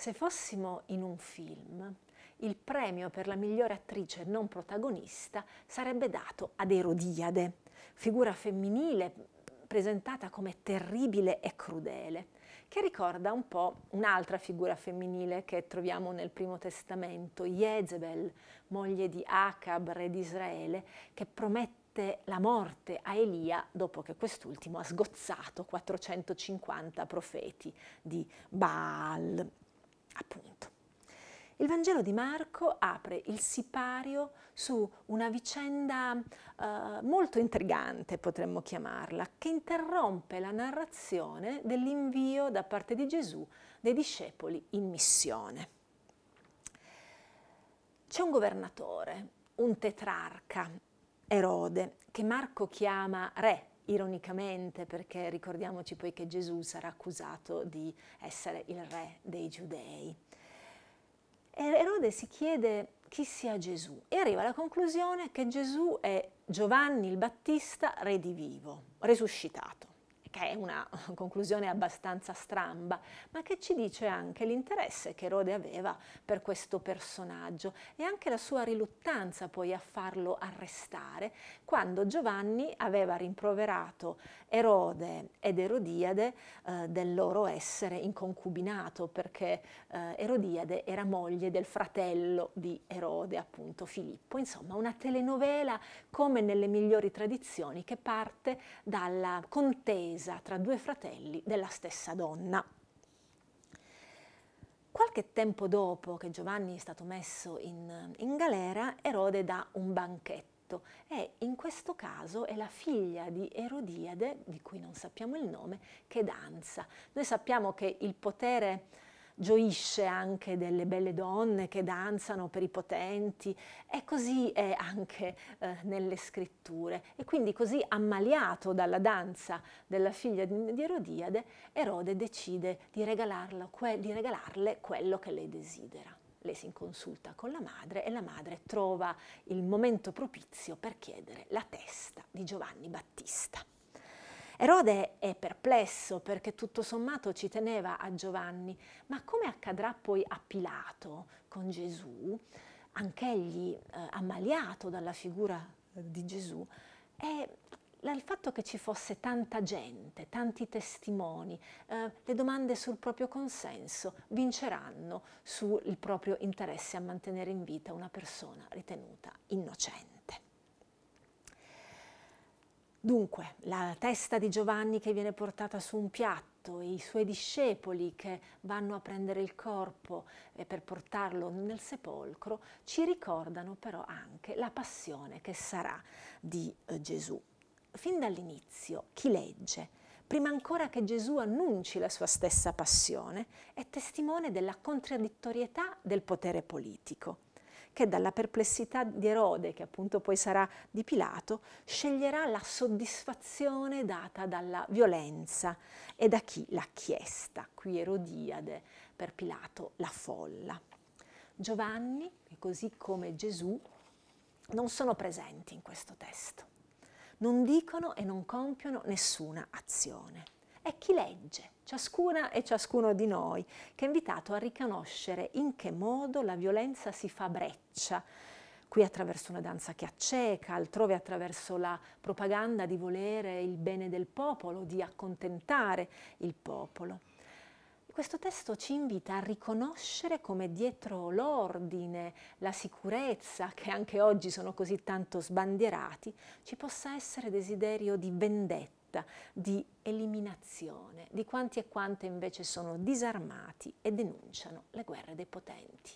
Se fossimo in un film, il premio per la migliore attrice non protagonista sarebbe dato ad Erodiade, figura femminile presentata come terribile e crudele, che ricorda un po' un'altra figura femminile che troviamo nel Primo Testamento, Jezebel, moglie di Acab, re di Israele, che promette la morte a Elia dopo che quest'ultimo ha sgozzato 450 profeti di Baal. Appunto. Il Vangelo di Marco apre il sipario su una vicenda eh, molto intrigante, potremmo chiamarla, che interrompe la narrazione dell'invio da parte di Gesù dei discepoli in missione. C'è un governatore, un tetrarca, Erode, che Marco chiama re ironicamente perché ricordiamoci poi che Gesù sarà accusato di essere il re dei giudei. Erode si chiede chi sia Gesù e arriva alla conclusione che Gesù è Giovanni il Battista redivivo, resuscitato che è una conclusione abbastanza stramba, ma che ci dice anche l'interesse che Erode aveva per questo personaggio e anche la sua riluttanza poi a farlo arrestare, quando Giovanni aveva rimproverato Erode ed Erodiade eh, del loro essere in concubinato, perché eh, Erodiade era moglie del fratello di Erode, appunto Filippo. Insomma, una telenovela come nelle migliori tradizioni che parte dalla contesa divisa tra due fratelli della stessa donna. Qualche tempo dopo che Giovanni è stato messo in, in galera, Erode dà un banchetto e in questo caso è la figlia di Erodiade, di cui non sappiamo il nome, che danza. Noi sappiamo che il potere gioisce anche delle belle donne che danzano per i potenti e così è anche eh, nelle scritture. E quindi così ammaliato dalla danza della figlia di Erodiade, Erode decide di, que di regalarle quello che lei desidera. Lei si consulta con la madre e la madre trova il momento propizio per chiedere la testa di Giovanni Battista. Erode è perplesso perché tutto sommato ci teneva a Giovanni, ma come accadrà poi a Pilato con Gesù, anch'egli eh, ammaliato dalla figura eh, di Gesù, è il fatto che ci fosse tanta gente, tanti testimoni, eh, le domande sul proprio consenso vinceranno sul proprio interesse a mantenere in vita una persona ritenuta innocente. Dunque, la testa di Giovanni che viene portata su un piatto, i suoi discepoli che vanno a prendere il corpo eh, per portarlo nel sepolcro, ci ricordano però anche la passione che sarà di eh, Gesù. Fin dall'inizio, chi legge, prima ancora che Gesù annunci la sua stessa passione, è testimone della contraddittorietà del potere politico che dalla perplessità di Erode, che appunto poi sarà di Pilato, sceglierà la soddisfazione data dalla violenza e da chi l'ha chiesta, qui Erodiade, per Pilato la folla. Giovanni, così come Gesù, non sono presenti in questo testo, non dicono e non compiono nessuna azione è chi legge, ciascuna e ciascuno di noi, che è invitato a riconoscere in che modo la violenza si fa breccia, qui attraverso una danza che acceca, altrove attraverso la propaganda di volere il bene del popolo, di accontentare il popolo. Questo testo ci invita a riconoscere come dietro l'ordine, la sicurezza, che anche oggi sono così tanto sbandierati, ci possa essere desiderio di vendetta lotta, di eliminazione di quanti e quante invece sono disarmati e denunciano le guerre dei potenti.